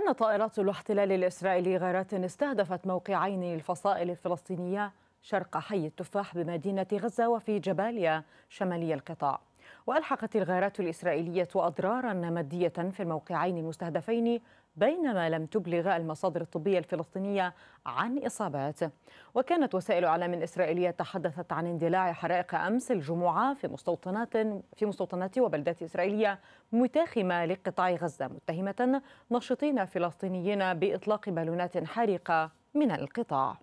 أن طائرات الاحتلال الإسرائيلي غارات استهدفت موقعين الفصائل الفلسطينية شرق حي التفاح بمدينة غزة وفي جباليا شمالي القطاع وألحقت الغارات الإسرائيلية أضرارا مادية في الموقعين المستهدفين بينما لم تبلغ المصادر الطبية الفلسطينية عن إصابات وكانت وسائل إعلام إسرائيلية تحدثت عن اندلاع حرائق أمس الجمعة في مستوطنات في مستوطنات وبلدات إسرائيلية متاخمة لقطاع غزة متهمة ناشطين فلسطينيين بإطلاق بالونات حارقة من القطاع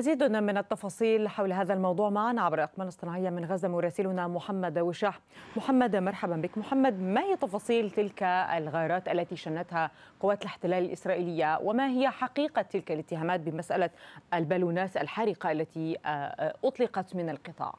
مزيد من التفاصيل حول هذا الموضوع معنا عبر الأقمار الصناعية من غزة مراسلنا محمد وشاح محمد مرحبا بك محمد ما هي تفاصيل تلك الغارات التي شنتها قوات الاحتلال الإسرائيلية وما هي حقيقة تلك الاتهامات بمسألة البالونات الحارقة التي آه، آه، أطلقت من القطاع؟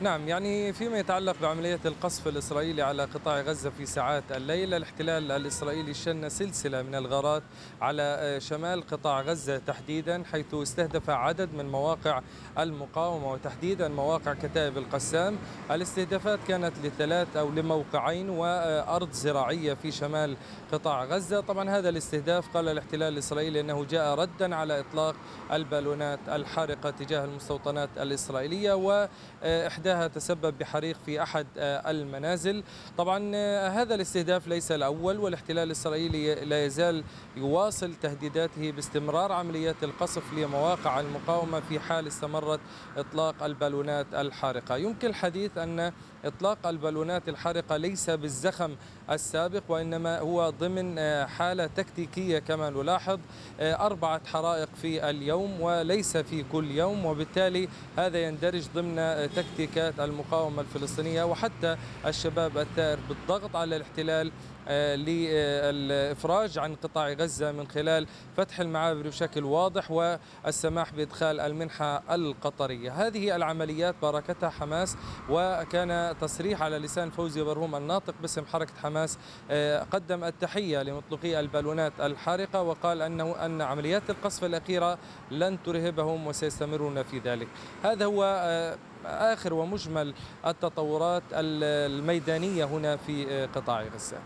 نعم يعني فيما يتعلق بعملية القصف الإسرائيلي على قطاع غزة في ساعات الليل الاحتلال الإسرائيلي شن سلسلة من الغارات على شمال قطاع غزة تحديدا حيث استهدف عدد من مواقع المقاومة وتحديدا مواقع كتائب القسام الاستهدافات كانت لثلاث أو لموقعين وأرض زراعية في شمال قطاع غزة طبعا هذا الاستهداف قال الاحتلال الإسرائيلي أنه جاء ردا على إطلاق البالونات الحارقة تجاه المستوطنات الإسرائيلية وإحدى بعدها تسبب بحريق في أحد آه، المنازل طبعا آه، هذا الاستهداف ليس الأول والاحتلال الإسرائيلي لا يزال يواصل تهديداته باستمرار عمليات القصف لمواقع المقاومة في حال استمرت إطلاق البالونات الحارقة يمكن الحديث أن إطلاق البالونات الحارقة ليس بالزخم السابق وإنما هو ضمن آه، حالة تكتيكية كما نلاحظ أربعة حرائق في اليوم وليس في كل يوم وبالتالي هذا يندرج ضمن تكتيك حركات المقاومة الفلسطينية وحتى الشباب الثائر بالضغط على الاحتلال آه، للإفراج عن قطاع غزة من خلال فتح المعابر بشكل واضح والسماح بإدخال المنحة القطرية هذه العمليات باركتها حماس وكان تصريح على لسان فوزي برهوم الناطق باسم حركة حماس آه، قدم التحية لمطلقي البالونات الحارقة وقال أنه أن عمليات القصف الأخيرة لن ترهبهم وسيستمرون في ذلك هذا هو آه، آخر ومجمل التطورات الميدانية هنا في آه، قطاع غزة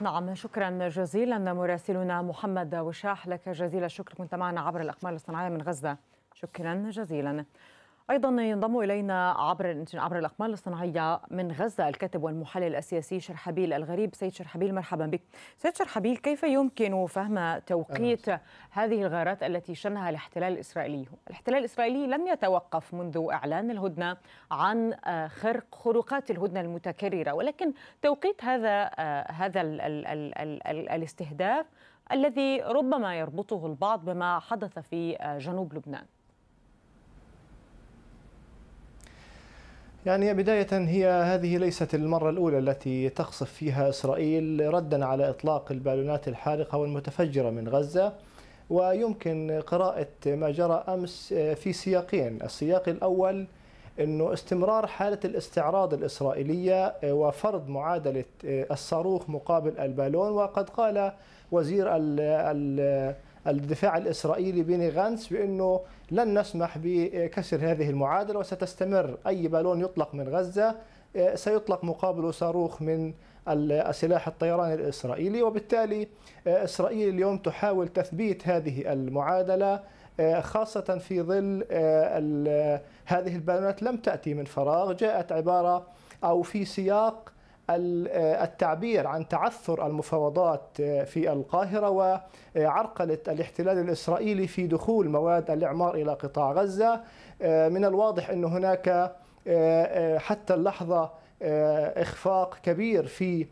نعم شكرا جزيلا مراسلنا محمد وشاح لك جزيل الشكر كنت معنا عبر الأقمار الصناعية من غزة شكرا جزيلا أيضا ينضم إلينا عبر عبر الأقمار الصناعية من غزة الكاتب والمحلل السياسي شرحبيل الغريب سيد شرحبيل مرحبا بك سيد شرحبيل كيف يمكن فهم توقيت هذه الغارات التي شنها الاحتلال الإسرائيلي الاحتلال الإسرائيلي لم يتوقف منذ إعلان الهدنة عن آه، خرق خروقات الهدنة المتكررة ولكن توقيت هذا آه، هذا الـ الـ الـ الـ الـ الاستهداف الذي ربما يربطه البعض بما حدث في آه، جنوب لبنان يعني بداية هي هذه ليست المرة الأولى التي تقصف فيها إسرائيل ردا على إطلاق البالونات الحارقة والمتفجرة من غزة ويمكن قراءة ما جرى أمس آه، في سياقين السياق الأول أنه استمرار حالة الاستعراض الإسرائيلية آه، وفرض معادلة آه، الصاروخ مقابل البالون وقد قال وزير الدفاع الإسرائيلي بيني غانس بأنه لن نسمح بكسر هذه المعادلة وستستمر أي بالون يطلق من غزة آه، سيطلق مقابله صاروخ من سلاح الطيران الإسرائيلي وبالتالي آه، إسرائيل اليوم تحاول تثبيت هذه المعادلة آه، خاصة في ظل هذه البالونات لم تأتي من فراغ جاءت عبارة أو في سياق آه، التعبير عن تعثر المفاوضات آه، في القاهرة وعرقلة الاحتلال الإسرائيلي في دخول مواد الإعمار إلى قطاع غزة آه، من الواضح أن هناك حتى اللحظة إخفاق كبير في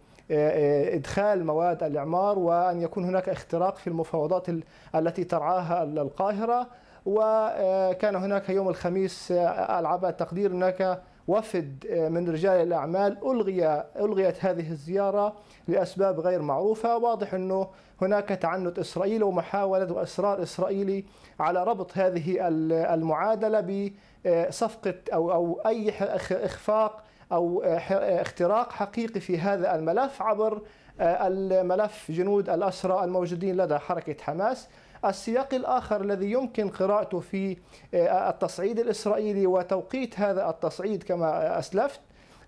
ادخال مواد الاعمار وان يكون هناك اختراق في المفاوضات التي ترعاها القاهره وكان هناك يوم الخميس على تقدير هناك وفد آه، من رجال الأعمال ألغي ألغيت هذه الزيارة لأسباب غير معروفة واضح أنه هناك تعنت إسرائيل ومحاولة وإصرار إسرائيلي على ربط هذه المعادلة بصفقة أو, أو أي إخفاق أو آه، آه، اختراق حقيقي في هذا الملف عبر الملف جنود الأسرى الموجودين لدى حركة حماس السياق الآخر الذي يمكن قراءته في آه، التصعيد الإسرائيلي وتوقيت هذا التصعيد كما أسلفت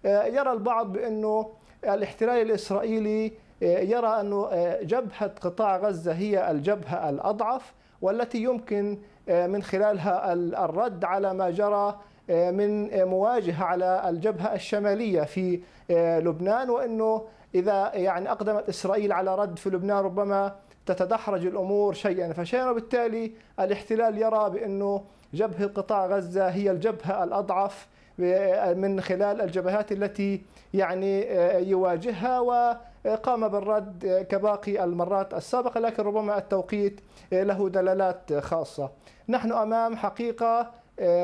آه، يرى البعض بأنه الاحتلال الإسرائيلي آه، يرى أن جبهة قطاع غزة هي الجبهة الأضعف والتي يمكن من خلالها الرد على ما جرى من مواجهة على الجبهة الشمالية في لبنان وأنه إذا يعني أقدمت إسرائيل على رد في لبنان ربما تتدحرج الأمور شيئا فشيئا وبالتالي الاحتلال يرى بأنه جبهة قطاع غزة هي الجبهة الأضعف من خلال الجبهات التي يعني يواجهها وقام بالرد كباقي المرات السابقة لكن ربما التوقيت له دلالات خاصة نحن أمام حقيقة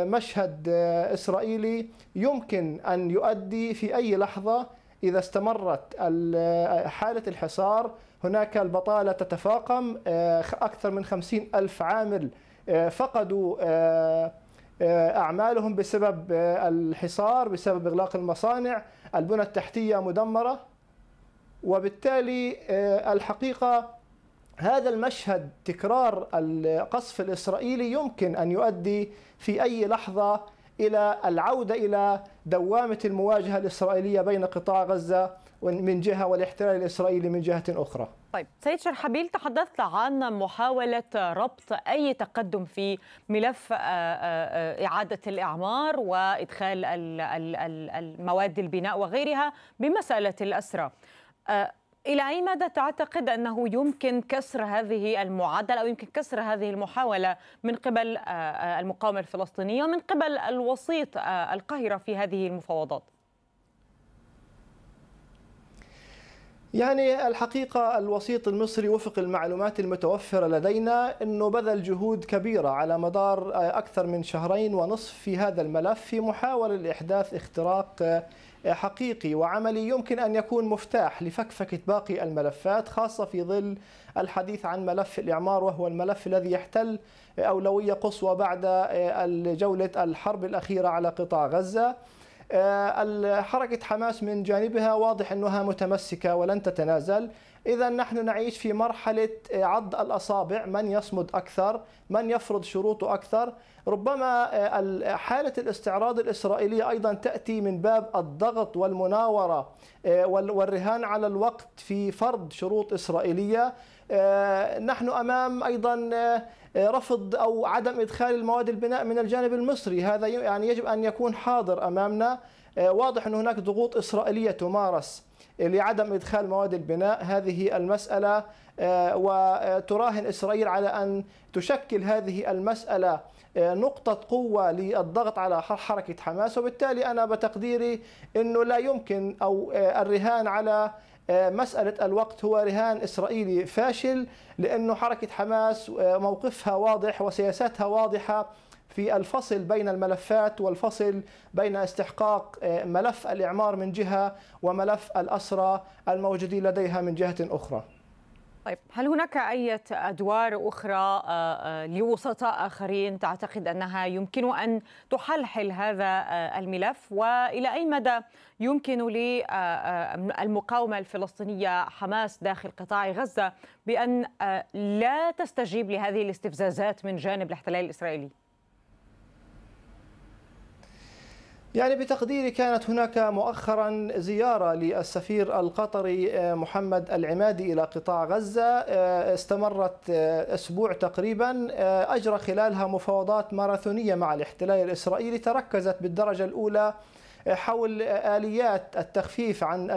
مشهد إسرائيلي يمكن أن يؤدي في أي لحظة إذا استمرت حالة الحصار هناك البطالة تتفاقم آه، أكثر من خمسين ألف عامل آه، فقدوا آه، أعمالهم بسبب الحصار بسبب إغلاق المصانع البنى التحتية مدمرة وبالتالي الحقيقة هذا المشهد تكرار القصف الإسرائيلي يمكن أن يؤدي في أي لحظة إلى العودة إلى دوامة المواجهة الإسرائيلية بين قطاع غزة من جهه والاحتلال الاسرائيلي من جهه اخرى. طيب سيد شرحبيل تحدثت عن محاوله ربط اي تقدم في ملف آه، آه، آه، اعاده الاعمار وادخال المواد البناء وغيرها بمساله الاسرى. إلى أي مدى تعتقد أنه يمكن كسر هذه المعادلة أو يمكن كسر هذه المحاولة من قبل المقاومة الفلسطينية ومن قبل الوسيط القاهرة في هذه المفاوضات؟ يعني الحقيقة الوسيط المصري وفق المعلومات المتوفرة لدينا أنه بذل جهود كبيرة على مدار آه، أكثر من شهرين ونصف في هذا الملف في محاولة لإحداث اختراق آه، حقيقي وعملي يمكن أن يكون مفتاح لفكفكة باقي الملفات خاصة في ظل الحديث عن ملف الإعمار وهو الملف الذي يحتل أولوية قصوى بعد آه، جولة الحرب الأخيرة على قطاع غزة آه، حركة حماس من جانبها واضح أنها متمسكة ولن تتنازل إذا نحن نعيش في مرحلة آه، عض الأصابع من يصمد أكثر من يفرض شروطه أكثر ربما آه، حالة الاستعراض الإسرائيلية أيضا تأتي من باب الضغط والمناورة والرهان على الوقت في فرض شروط إسرائيلية نحن أمام أيضا رفض أو عدم إدخال المواد البناء من الجانب المصري هذا يعني يجب أن يكون حاضر أمامنا آه، واضح أن هناك ضغوط إسرائيلية تمارس لعدم إدخال مواد البناء هذه المسألة آه، وتراهن إسرائيل على أن تشكل هذه المسألة آه، نقطة قوة للضغط على حركة حماس وبالتالي أنا بتقديري أنه لا يمكن أو آه، الرهان على آه، مسألة الوقت هو رهان إسرائيلي فاشل لأنه حركة حماس موقفها واضح وسياساتها واضحة في الفصل بين الملفات والفصل بين استحقاق ملف الإعمار من جهة وملف الأسرى الموجودين لديها من جهة أخرى طيب هل هناك أي أدوار أخرى آه، آه، لوسطاء آخرين تعتقد أنها يمكن أن تحلحل هذا آه، الملف وإلى أي مدى يمكن للمقاومة الفلسطينية حماس داخل قطاع غزة بأن لا تستجيب لهذه الاستفزازات من جانب الاحتلال الإسرائيلي؟ يعني بتقديري كانت هناك مؤخرا زيارة للسفير القطري آه، محمد العمادي إلى قطاع غزة آه، استمرت آه، أسبوع تقريبا أجرى خلالها مفاوضات ماراثونية مع الاحتلال الإسرائيلي تركزت بالدرجة الأولى حول آليات التخفيف عن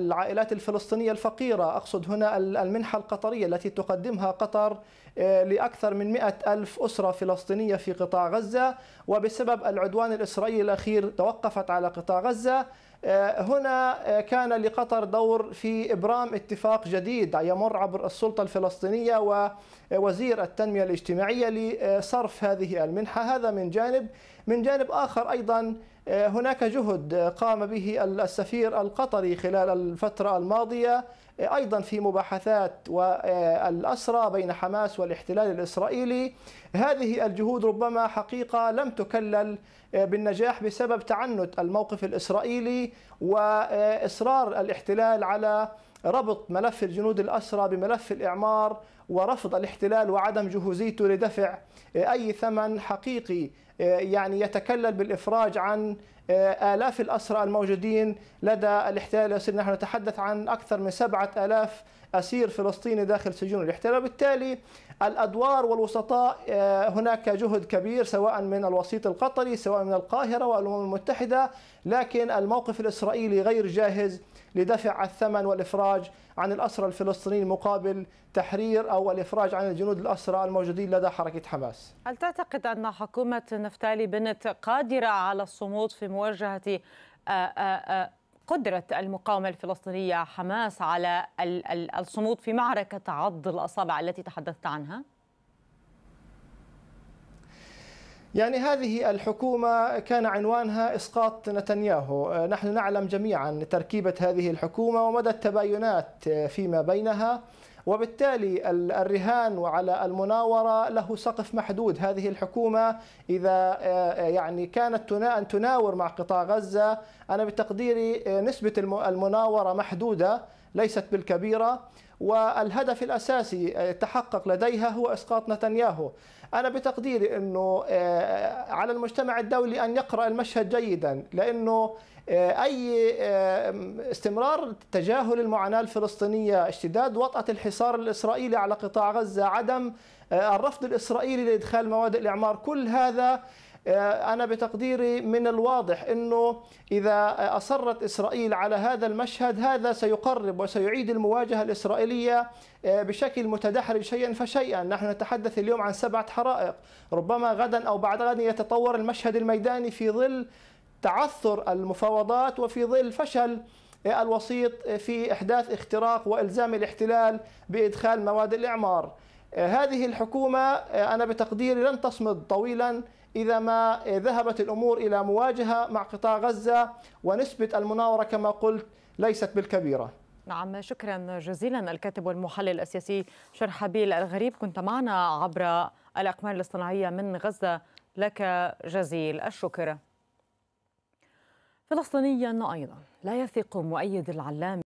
العائلات الفلسطينية الفقيرة أقصد هنا المنحة القطرية التي تقدمها قطر آه، لأكثر من مئة ألف أسرة فلسطينية في قطاع غزة وبسبب العدوان الإسرائيلي الأخير توقفت على قطاع غزة آه، هنا آه، كان لقطر دور في إبرام اتفاق جديد يمر عبر السلطة الفلسطينية ووزير التنمية الاجتماعية لصرف هذه المنحة هذا من جانب من جانب آخر أيضا آه، هناك جهد قام به السفير القطري خلال الفترة الماضية آه، أيضا في مباحثات والأسرى بين حماس والاحتلال الإسرائيلي هذه الجهود ربما حقيقة لم تكلل آه، بالنجاح بسبب تعنت الموقف الإسرائيلي وإصرار الاحتلال على ربط ملف الجنود الأسرى بملف الإعمار ورفض الاحتلال وعدم جهوزيته لدفع أي ثمن حقيقي آه، يعني يتكلل بالإفراج عن آه، آلاف الأسرى الموجودين لدى الاحتلال الأسير نحن نتحدث عن أكثر من سبعة آلاف أسير فلسطيني داخل سجون الاحتلال وبالتالي الأدوار والوسطاء آه، هناك جهد كبير سواء من الوسيط القطري سواء من القاهرة والأمم المتحدة لكن الموقف الإسرائيلي غير جاهز لدفع الثمن والإفراج عن الأسرى الفلسطينيين مقابل تحرير أو الإفراج عن الجنود الأسرى الموجودين لدى حركة حماس هل تعتقد أن حكومة نفتالي بنت قادرة على الصمود في مواجهة آه، آه، آه، قدرة المقاومة الفلسطينية حماس على الصمود في معركة عض الأصابع التي تحدثت عنها؟ يعني هذه الحكومة كان عنوانها إسقاط نتنياهو آه، نحن نعلم جميعا تركيبة هذه الحكومة ومدى التباينات آه، فيما بينها وبالتالي الرهان وعلى المناورة له سقف محدود هذه الحكومة إذا آه، يعني كانت أن تناور مع قطاع غزة أنا بتقديري نسبة المناورة محدودة ليست بالكبيرة والهدف الأساسي آه، تحقق لديها هو إسقاط نتنياهو أنا بتقديري أنه آه، على المجتمع الدولي أن يقرأ المشهد جيدا لأنه آه، أي استمرار تجاهل المعاناة الفلسطينية اشتداد وطأة الحصار الإسرائيلي على قطاع غزة عدم الرفض الإسرائيلي لإدخال مواد الإعمار كل هذا آه، أنا بتقديري من الواضح أنه إذا أصرت إسرائيل على هذا المشهد هذا سيقرب وسيعيد المواجهة الإسرائيلية آه، بشكل متدحرج شيئا فشيئا نحن نتحدث اليوم عن سبعة حرائق ربما غدا أو بعد غد يتطور المشهد الميداني في ظل تعثر المفاوضات وفي ظل فشل آه، الوسيط في إحداث اختراق وإلزام الاحتلال بإدخال مواد الإعمار هذه الحكومة آه، أنا بتقديري لن تصمد طويلا إذا ما آه، ذهبت الأمور إلى مواجهة مع قطاع غزة ونسبة المناورة كما قلت ليست بالكبيرة نعم شكرا جزيلا الكاتب والمحلل السياسي شرحبيل الغريب كنت معنا عبر الأقمار الاصطناعية من غزة لك جزيل الشكر فلسطينيا أيضا لا يثق مؤيد العلام